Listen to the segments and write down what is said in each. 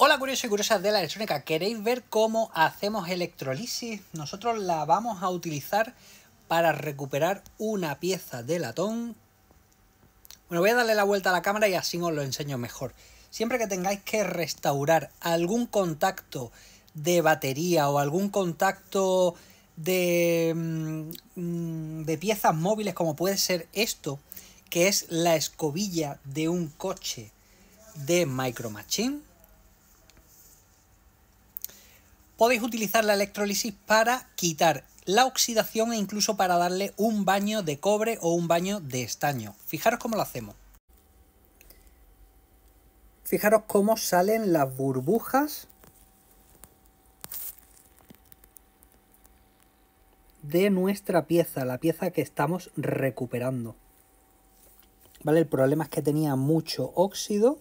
Hola curiosos y curiosas de la electrónica, ¿queréis ver cómo hacemos electrolisis? Nosotros la vamos a utilizar para recuperar una pieza de latón. Bueno, voy a darle la vuelta a la cámara y así os lo enseño mejor. Siempre que tengáis que restaurar algún contacto de batería o algún contacto de, mm, piezas móviles como puede ser esto, que es la escobilla de un coche de Micro podéis utilizar la electrólisis para quitar la oxidación e incluso para darle un baño de cobre o un baño de estaño. Fijaros cómo lo hacemos. Fijaros cómo salen las burbujas de nuestra pieza, la pieza que estamos recuperando. ¿Vale? El problema es que tenía mucho óxido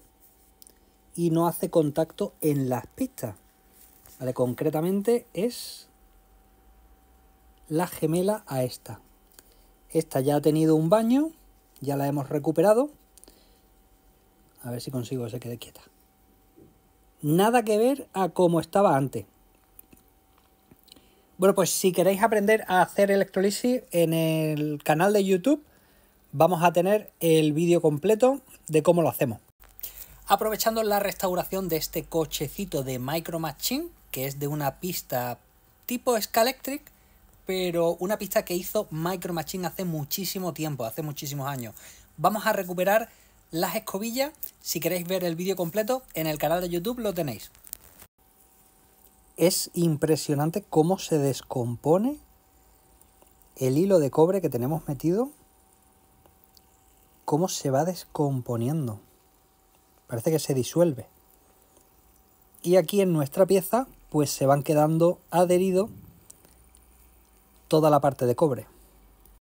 y no hace contacto en las pistas. Concretamente es la gemela a esta. Esta ya ha tenido un baño, ya la hemos recuperado. A ver si consigo que se quede quieta. Nada que ver a cómo estaba antes. Bueno, pues si queréis aprender a hacer electrolisis en el canal de YouTube, vamos a tener el vídeo completo de cómo lo hacemos. Aprovechando la restauración de este cochecito de Micro Machine, que es de una pista tipo Scalectric, pero una pista que hizo Micro Machine hace muchísimo tiempo, hace muchísimos años. Vamos a recuperar las escobillas. Si queréis ver el vídeo completo, en el canal de YouTube lo tenéis. Es impresionante cómo se descompone el hilo de cobre que tenemos metido. Cómo se va descomponiendo. Parece que se disuelve. Y aquí en nuestra pieza pues se van quedando adherido toda la parte de cobre.